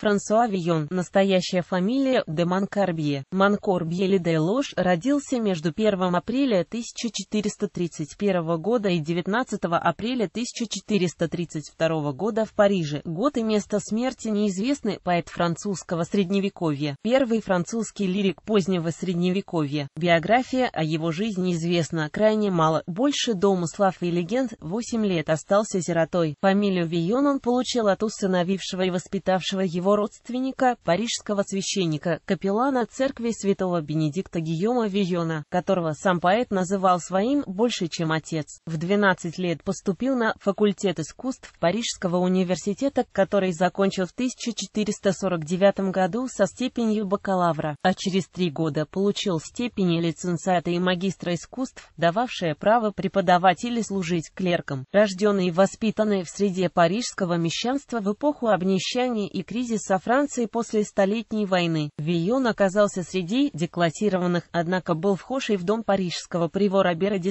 Франсуа Вион, настоящая фамилия де Манкорбье, Монкорбье Лиде Лош, родился между 1 апреля 1431 года и 19 апреля 1432 года в Париже. Год и место смерти неизвестны, поэт французского средневековья, первый французский лирик позднего средневековья. Биография о его жизни известна крайне мало, больше домыслов и легенд, 8 лет остался сиротой. Фамилию Вион он получил от усыновившего и воспитавшего его его родственника, парижского священника-капеллана церкви святого Бенедикта Гийома Вийона, которого сам поэт называл своим больше, чем отец. В 12 лет поступил на факультет искусств Парижского университета, который закончил в 1449 году со степенью бакалавра, а через три года получил степени лицензиата и магистра искусств, дававшие право преподавать или служить клерком. Рожденный и воспитанный в среде парижского мещанства в эпоху обнищания и кризиса со Франции после Столетней войны. Вион оказался среди деклассированных, однако был вхожий в дом парижского привора Беради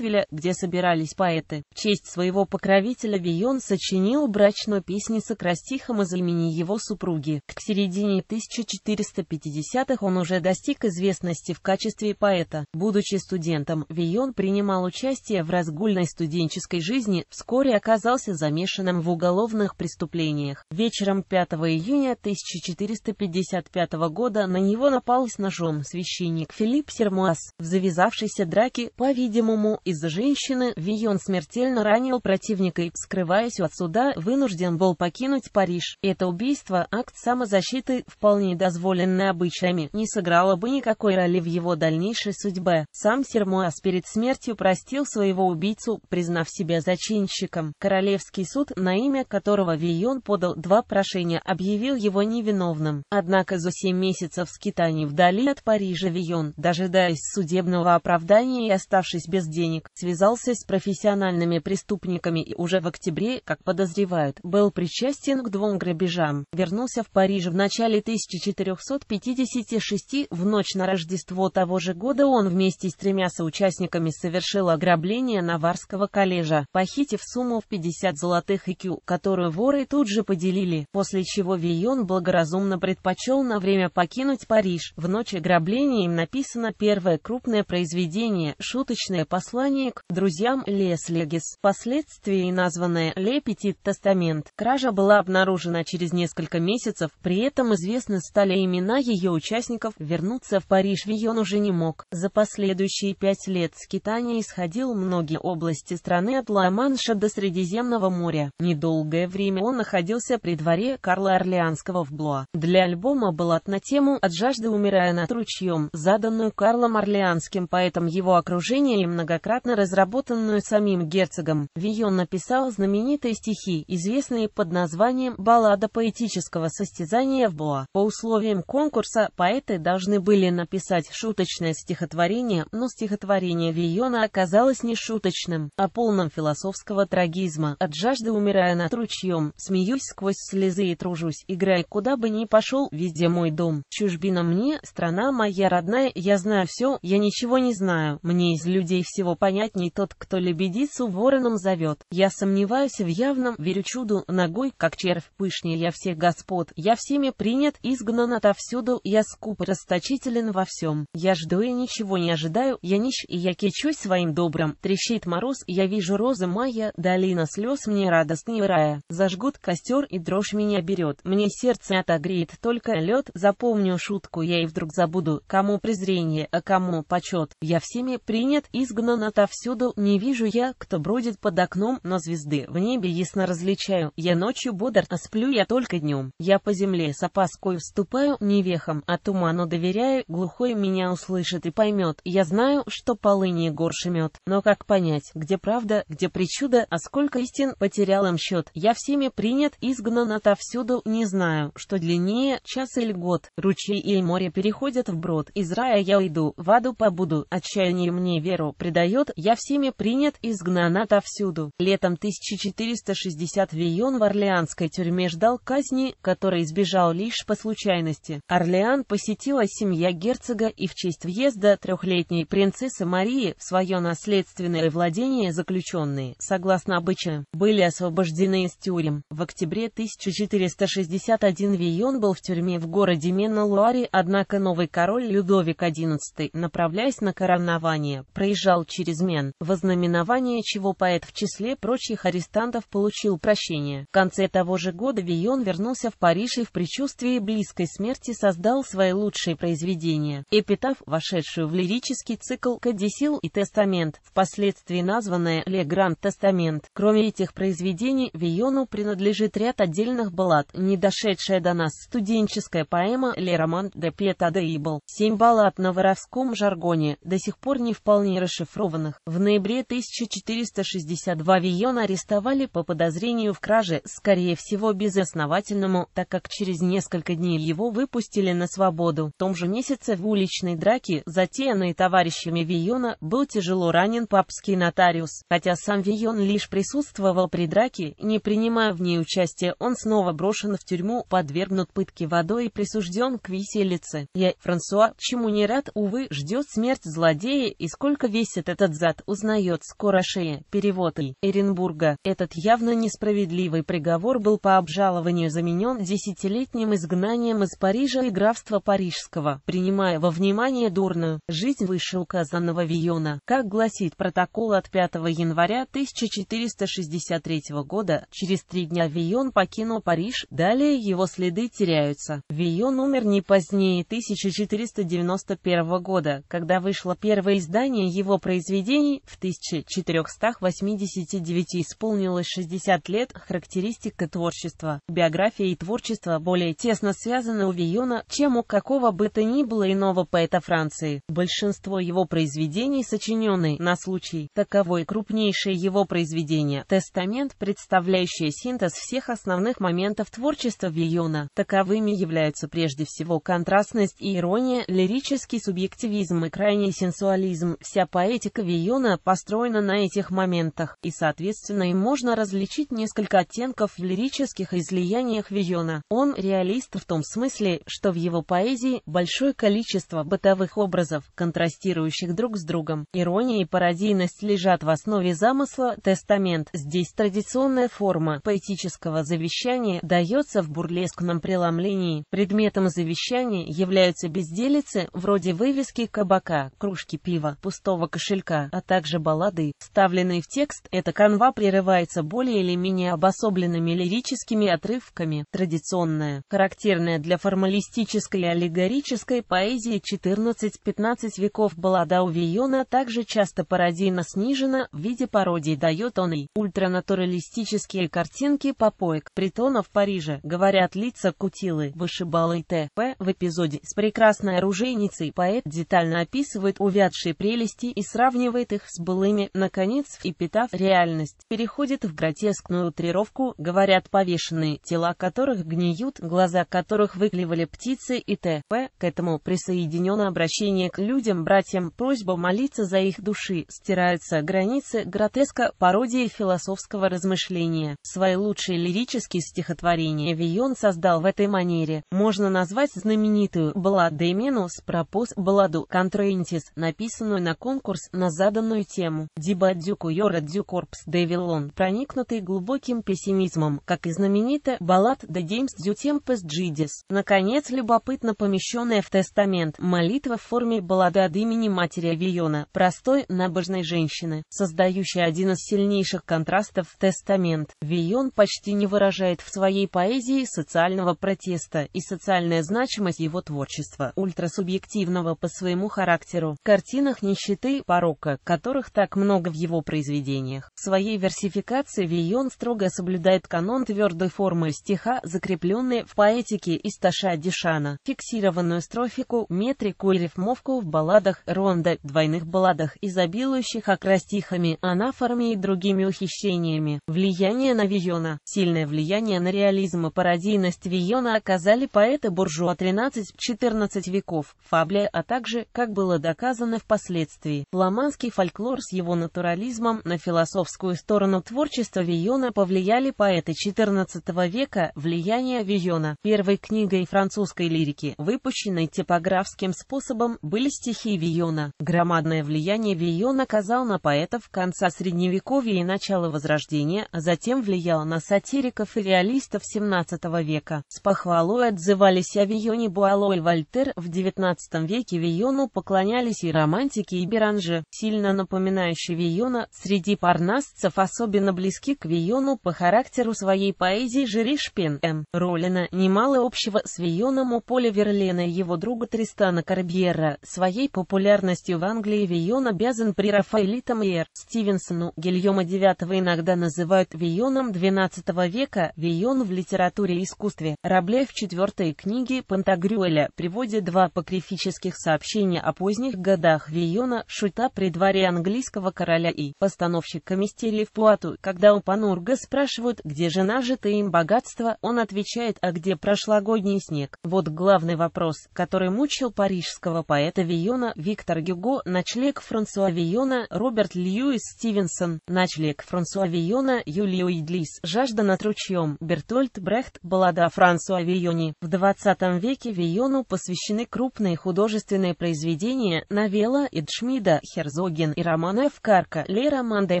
где собирались поэты. В честь своего покровителя Вион сочинил брачную песню с окрастихом из имени его супруги. К середине 1450-х он уже достиг известности в качестве поэта. Будучи студентом, Вион принимал участие в разгульной студенческой жизни, вскоре оказался замешанным в уголовных преступлениях. Вечером 5 июня июня 1455 года на него напал с ножом священник Филипп Сермуас. В завязавшейся драке, по-видимому, из-за женщины, Вион смертельно ранил противника и, скрываясь от суда, вынужден был покинуть Париж. Это убийство, акт самозащиты, вполне дозволенный обычаями, не сыграло бы никакой роли в его дальнейшей судьбе. Сам Сермуас перед смертью простил своего убийцу, признав себя зачинщиком. Королевский суд, на имя которого Вион подал два прошения, объявил объявил его невиновным. Однако за 7 месяцев скитаний вдали от Парижа Вион, дожидаясь судебного оправдания и оставшись без денег, связался с профессиональными преступниками и уже в октябре, как подозревают, был причастен к двум грабежам. Вернулся в Париж в начале 1456 в ночь на Рождество того же года он вместе с тремя соучастниками совершил ограбление Наварского коллежа, похитив сумму в 50 золотых икю, которую воры тут же поделили, после чего Вион Рильон благоразумно предпочел на время покинуть Париж. В ночь ограбления им написано первое крупное произведение, шуточное послание к друзьям Леслигис, впоследствии названное «Лепетит Тестамент». Кража была обнаружена через несколько месяцев, при этом известны стали имена ее участников. Вернуться в Париж Вион уже не мог. За последующие пять лет скитания исходил многие области страны от Ла-Манша до Средиземного моря. Недолгое время он находился при дворе Карла Орлеана. Тихоокеанского в Блуа. Для альбома Баллад на тему «От жажды умирая над ручьем», заданную Карлом Орлеанским поэтом его окружения и многократно разработанную самим герцогом, Вион написал знаменитые стихи, известные под названием «Баллада поэтического состязания в Блуа». По условиям конкурса поэты должны были написать шуточное стихотворение, но стихотворение Виона оказалось не шуточным, а полным философского трагизма. «От жажды умирая над ручьем, смеюсь сквозь слезы и тружусь, играй, куда бы ни пошел, везде мой дом. Чужбина мне, страна моя родная, я знаю все, я ничего не знаю. Мне из людей всего понятней тот, кто лебедицу вороном зовет. Я сомневаюсь в явном, верю чуду, ногой, как червь пышней я всех господ. Я всеми принят, изгнан отовсюду, я скуп, расточителен во всем. Я жду и ничего не ожидаю, я нищ и я кичусь своим добром. Трещит мороз, я вижу розы мая, долина слез мне радостнее рая. Зажгут костер и дрожь меня берет, мне мне сердце отогреет только лед. Запомню шутку я и вдруг забуду, кому презрение, а кому почет. Я всеми принят, изгнан отовсюду, не вижу я, кто бродит под окном, но звезды в небе ясно различаю. Я ночью бодр, а сплю я только днем. Я по земле с опаской вступаю, не вехом, а туману доверяю, глухой меня услышит и поймет. Я знаю, что полыни горше мед, но как понять, где правда, где причуда, а сколько истин потерял им счет. Я всеми принят, изгнан отовсюду, не знаю знаю, что длиннее час или год, ручей и море переходят в брод, из рая я уйду в аду побуду, отчаяние мне веру предает я всеми принят, изгнан отовсюду. Летом 1460 Вион в Орлеанской тюрьме ждал казни, которой избежал лишь по случайности. Орлеан посетила семья герцога и в честь въезда трехлетней принцессы Марии в свое наследственное владение заключенные, согласно обычаю, были освобождены из тюрем. В октябре 1460 51 Вийон был в тюрьме в городе менна однако новый король Людовик XI, направляясь на коронование, проезжал через Мен, вознаменование чего поэт в числе прочих арестантов получил прощение. В конце того же года Вийон вернулся в Париж и в предчувствии близкой смерти создал свои лучшие произведения, эпитаф, вошедшую в лирический цикл «Кадисил» и «Тестамент», впоследствии названное «Ле Гранд Тестамент». Кроме этих произведений, Вийону принадлежит ряд отдельных баллад, не дошедших дошедшая до нас студенческая поэма «Ле роман де Пьета де Ибл», семь баллад на воровском жаргоне, до сих пор не вполне расшифрованных. В ноябре 1462 Вион арестовали по подозрению в краже, скорее всего безосновательному, так как через несколько дней его выпустили на свободу. В том же месяце в уличной драке, затеянной товарищами Виона, был тяжело ранен папский нотариус. Хотя сам Вион лишь присутствовал при драке, не принимая в ней участия, он снова брошен в тюрьму тюрьму, подвергнут пытке водой и присужден к виселице. Я, Франсуа, чему не рад, увы, ждет смерть злодея и сколько весит этот зад, узнает скоро шея. Перевод и Эренбурга. Этот явно несправедливый приговор был по обжалованию заменен десятилетним изгнанием из Парижа и графства Парижского, принимая во внимание дурно жизнь вышеуказанного Виона. Как гласит протокол от 5 января 1463 года, через три дня Вион покинул Париж, далее вскоре его следы теряются. Вион умер не позднее 1491 года, когда вышло первое издание его произведений, в 1489 исполнилось 60 лет, характеристика творчества. Биография и творчество более тесно связаны у Виона, чем у какого бы то ни было иного поэта Франции. Большинство его произведений сочинены на случай таковой крупнейшее его произведение «Тестамент», представляющее синтез всех основных моментов творчества творчества Вильона. Таковыми являются прежде всего контрастность и ирония, лирический субъективизм и крайний сенсуализм. Вся поэтика Вильона построена на этих моментах, и соответственно им можно различить несколько оттенков в лирических излияниях Вильона. Он реалист в том смысле, что в его поэзии большое количество бытовых образов, контрастирующих друг с другом. Ирония и пародийность лежат в основе замысла «Тестамент». Здесь традиционная форма поэтического завещания дается в бурлескном преломлении предметом завещания являются безделицы вроде вывески кабака, кружки пива, пустого кошелька, а также баллады, вставленные в текст. Эта канва прерывается более или менее обособленными лирическими отрывками, традиционная, характерная для формалистической и аллегорической поэзии 14-15 веков баллада у Увиона также часто пародийно снижена, в виде пародий дает он и ультранатуралистические картинки попоек, притонов Парижа, говорят лица Кутилы, вышибалы Т.П. в эпизоде с прекрасной оружейницей поэт детально описывает увядшие прелести и сравнивает их с былыми, наконец, в эпитаф реальность переходит в гротескную утрировку, говорят повешенные, тела которых гниют, глаза которых выклевали птицы и Т.П. К этому присоединено обращение к людям, братьям, просьба молиться за их души, стираются границы гротеска, пародии философского размышления. Свои лучшие лирические стихотворения Вион создал в этой манере. Можно назвать знаменитую «Балладе Менос пропос балладу Контрентис», написанную на конкурс на заданную тему. «Диба дюку йора дю девилон», проникнутый глубоким пессимизмом, как и знаменитая «Баллад де геймс дю темпес джидис». Наконец, любопытно помещенная в тестамент молитва в форме баллады от имени матери Виона, простой набожной женщины, создающая один из сильнейших контрастов в тестамент. Вион почти не выражает в своей поэзии идеи социального протеста и социальная значимость его творчества, ультрасубъективного по своему характеру, картинах нищеты и порока, которых так много в его произведениях. В своей версификации Вильон строго соблюдает канон твердой формы стиха, закрепленный в поэтике Исташа Дишана, фиксированную строфику, метрику и рифмовку в балладах Ронда, двойных балладах, изобилующих акростихами, анафорами и другими ухищрениями. Влияние на Вильона. Сильное влияние на реализм и пародийность Вийона оказали поэты буржуа 13-14 веков, фабля, а также, как было доказано впоследствии, фламандский фольклор с его натурализмом на философскую сторону творчества Вийона повлияли поэты 14 века, влияние Вийона. Первой книгой французской лирики, выпущенной типографским способом, были стихи Вийона. Громадное влияние Вийон оказал на поэтов конца Средневековья и начала Возрождения, а затем влиял на сатириков и реалистов 17. XVII века. С похвалой отзывались о Вионе Буало и Вольтер, в XIX веке Виону поклонялись и романтики и Беранже, сильно напоминающий Виона, среди парнасцев особенно близки к Виону по характеру своей поэзии Жиришпин М. Ролина, немало общего с Вионом у Поля Верлена и его друга Тристана Карбьера, своей популярностью в Англии Вион обязан при Рафаэлитам и Р. Стивенсону, Гильома IX иногда называют Вионом XII века, Вион в литературе литературе и искусстве. Рабле в четвертой книге Пантагрюэля приводит два апокрифических сообщения о поздних годах Вийона Шута при дворе английского короля и постановщика мистерии в Пуату. Когда у Панурга спрашивают, где же нажито им богатство, он отвечает, а где прошлогодний снег. Вот главный вопрос, который мучил парижского поэта Вийона Виктор Гюго, ночлег Франсуа Вийона Роберт Льюис Стивенсон, ночлег Франсуа Вийона Юлио Идлис, жажда над ручьем Бертольд Брехт Рихт, баллада Франсуа Вильоне. В XX веке Вильону посвящены крупные художественные произведения Навела Эдшмида, Херзоген и романа Ф. Карка Лера Манде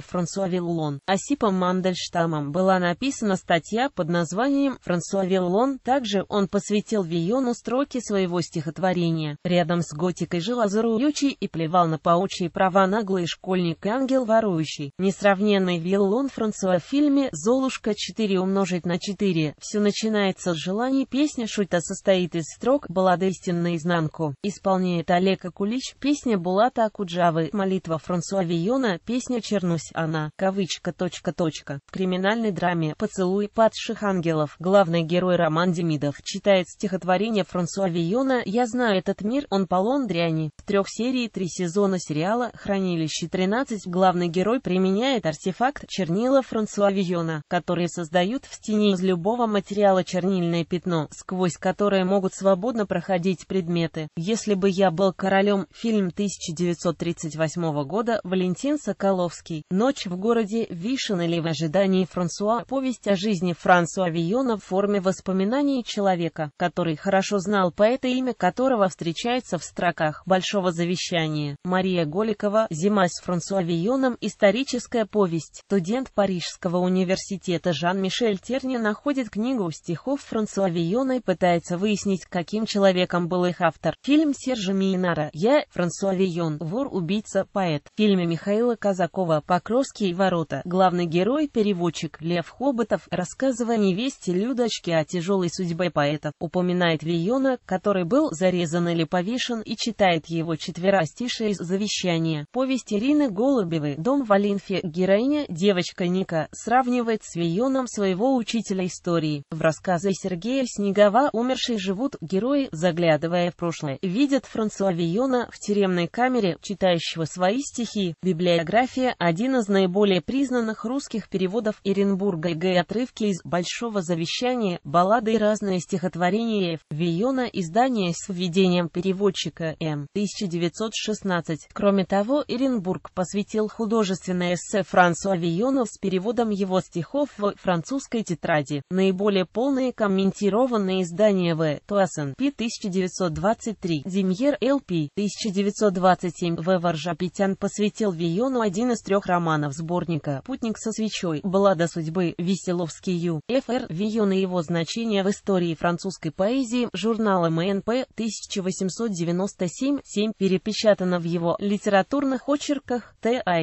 Франсуа Виллон. Осипом Мандельштамом была написана статья под названием «Франсуа Виллон». Также он посвятил Вильону строки своего стихотворения. Рядом с готикой жил Азаруючий и плевал на паучьи права наглый школьник и ангел ворующий. Несравненный Виллон Франсуа в фильме «Золушка 4 умножить на 4» все все начинается с желаний. Песня Шульта состоит из строк «Баллады истин наизнанку». Исполняет Олег Акулич. Песня Булата Акуджавы. Молитва Франсуа Вийона. Песня «Чернусь она». Кавычка. Точка. Точка. В криминальной драме «Поцелуй падших ангелов» главный герой Роман Демидов читает стихотворение Франсуа Вийона «Я знаю этот мир, он полон дряни». В трех серии три сезона сериала «Хранилище 13» главный герой применяет артефакт чернила Франсуа Вийона, которые создают в тени из любого материала потеряла чернильное пятно, сквозь которое могут свободно проходить предметы. «Если бы я был королем» фильм 1938 года Валентин Соколовский. «Ночь в городе Вишен» или «В ожидании Франсуа» повесть о жизни Франсуа Виона в форме воспоминаний человека, который хорошо знал поэта, имя которого встречается в строках Большого завещания. Мария Голикова «Зима с Франсуа Вионом. Историческая повесть». Студент Парижского университета Жан-Мишель Терни находит книгу книгу стихов Франсуа Виона и пытается выяснить, каким человеком был их автор. Фильм Сержа Минара «Я, Франсуа Вион, вор, убийца, поэт». В фильме Михаила Казакова «Покровские ворота». Главный герой – переводчик Лев Хоботов, рассказывая невесте Людочке о тяжелой судьбе поэта, упоминает Виона, который был зарезан или повешен, и читает его четверостишие из завещания. Повесть Ирины Голубевой «Дом в Олинфе» героиня, девочка Ника, сравнивает с Вионом своего учителя истории. В рассказе Сергея Снегова умершие живут, герои, заглядывая в прошлое, видят Франсуа Виона в тюремной камере, читающего свои стихи. Библиография – один из наиболее признанных русских переводов Иренбурга и отрывки из «Большого завещания», баллады и разные стихотворения Ф. Виона, издание с введением переводчика М. 1916. Кроме того, Иренбург посвятил художественное эссе Франсуа Виона с переводом его стихов в французской тетради. Наиболее более полное комментированное издание В. Туасен П. 1923. Демьер Л.П. 1927. В. Варжапетян посвятил Виону один из трех романов сборника «Путник со свечой», «Блада судьбы», «Веселовский Ю», Ф.Р. Вион и его значение в истории французской поэзии, журнал МНП, 1897-7, перепечатано в его литературных очерках, Т.А.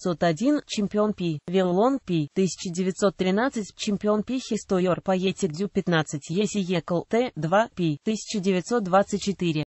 1901, чемпион Пи, Веллон Пи, 1913, чемпион Пи Хистоер Поетик Дю 15, Еси Екл Т, 2 Пи, 1924.